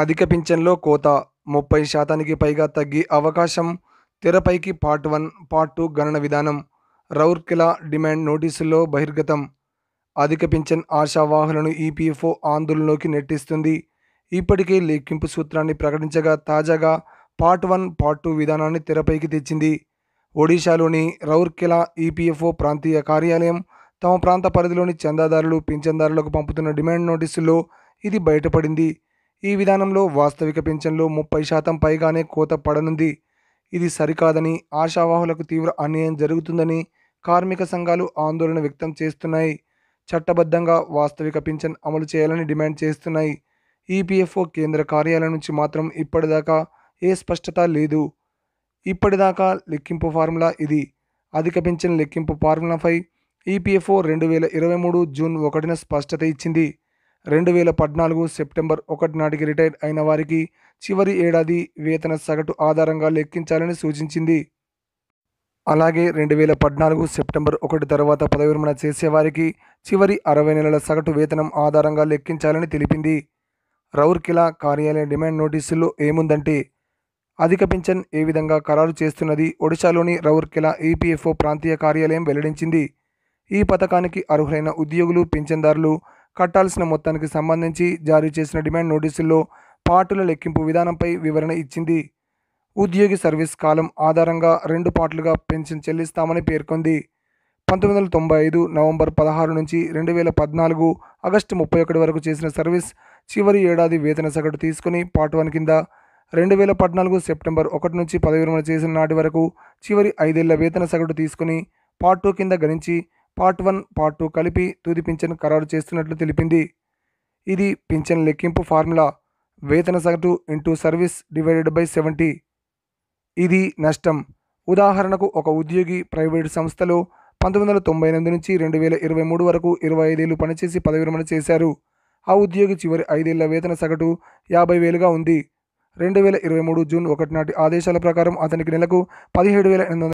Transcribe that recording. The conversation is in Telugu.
అధిక పింఛన్లో కోత ముప్పై శాతానికి పైగా తగ్గి అవకాశం తెరపైకి పార్ట్ వన్ పార్ట్ టూ గణన విధానం రౌర్కెలా డిమాండ్ నోటీసుల్లో బహిర్గతం అధిక పింఛన్ ఆశావాహులను ఈపీఎఫ్ఓ ఆందోళనలోకి నెట్టిస్తుంది ఇప్పటికే లెక్కింపు సూత్రాన్ని ప్రకటించగా తాజాగా పార్ట్ వన్ పార్ట్ టూ విధానాన్ని తెరపైకి తెచ్చింది ఒడిశాలోని రౌర్కెలా ఈపీఎఫ్ఓ ప్రాంతీయ కార్యాలయం తమ ప్రాంత పరిధిలోని చందాదారులు పింఛన్దారులకు పంపుతున్న డిమాండ్ నోటీసుల్లో ఇది బయటపడింది ఈ విధానంలో వాస్తవిక పింఛన్లో ముప్పై శాతం పైగానే కోత పడనుంది ఇది సరికాదని ఆశావాహులకు తీవ్ర అన్యాయం జరుగుతుందని కార్మిక సంఘాలు ఆందోళన వ్యక్తం చేస్తున్నాయి చట్టబద్ధంగా వాస్తవిక పింఛన్ అమలు చేయాలని డిమాండ్ చేస్తున్నాయి ఈపీఎఫ్ఓ కేంద్ర కార్యాలయం నుంచి మాత్రం ఇప్పటిదాకా ఏ స్పష్టత లేదు ఇప్పటిదాకా లెక్కింపు ఫార్ములా ఇది అధిక పింఛన్ లెక్కింపు ఫార్ములాపై ఈపీఎఫ్ఓ రెండు వేల ఇరవై మూడు జూన్ ఒకటిన స్పష్టత ఇచ్చింది రెండు వేల పద్నాలుగు సెప్టెంబర్ ఒకటి నాటికి రిటైర్ అయిన వారికి చివరి ఏడాది వేతన సగటు ఆధారంగా లెక్కించాలని సూచించింది అలాగే రెండు వేల పద్నాలుగు సెప్టెంబర్ ఒకటి తర్వాత పదవి విరమణ చేసేవారికి చివరి అరవై నెలల సగటు వేతనం ఆధారంగా లెక్కించాలని తెలిపింది రౌర్కిలా కార్యాలయ డిమాండ్ నోటీసుల్లో ఏముందంటే అధిక పింఛన్ ఏ విధంగా ఖరారు చేస్తున్నది ఒడిశాలోని రౌర్కిలా ఈపీఎఫ్ఓ ప్రాంతీయ కార్యాలయం వెల్లడించింది ఈ పథకానికి అర్హులైన ఉద్యోగులు పింఛన్దారులు కట్టాల్సిన మొత్తానికి సంబంధించి జారీ చేసిన డిమాండ్ నోటీసుల్లో పాటుల లెక్కింపు విధానంపై వివరణ ఇచ్చింది ఉద్యోగి సర్వీస్ కాలం ఆధారంగా రెండు పాటలుగా పెన్షన్ చెల్లిస్తామని పేర్కొంది పంతొమ్మిది వందల తొంభై ఐదు నవంబర్ పదహారు నుంచి రెండు వేల పద్నాలుగు ఆగస్టు ముప్పై ఒకటి వరకు చేసిన సర్వీస్ చివరి ఏడాది వేతన సగటు తీసుకుని పార్ట్ వన్ కింద రెండు వేల పద్నాలుగు సెప్టెంబర్ ఒకటి నుంచి పదవిరమణ చేసిన నాటి వరకు చివరి ఐదేళ్ల వేతన సగటు తీసుకుని పార్ట్ టూ కింద గణించి పార్ట్ వన్ పార్ట్ టూ కలిపి తుది పింఛన్ ఖరారు చేస్తున్నట్లు తెలిపింది ఇది పింఛన్ లెక్కింపు ఫార్ములా వేతన సగటు into service divided by seventy ఇది నష్టం ఉదాహరణకు ఒక ఉద్యోగి ప్రైవేటు సంస్థలో పంతొమ్మిది వందల తొంభై ఎనిమిది నుంచి రెండు వేల ఇరవై మూడు వరకు ఇరవై ఐదేళ్లు పనిచేసి పదవిరమణ చేశారు ఆ ఉద్యోగి చివరి ఐదేళ్ల వేతన సగటు యాభై వేలుగా ఉంది రెండు వేల ఇరవై మూడు జూన్ ఒకటి నాటి ఆదేశాల ప్రకారం అతనికి నెలకు పదిహేడు వేల ఎనిమిది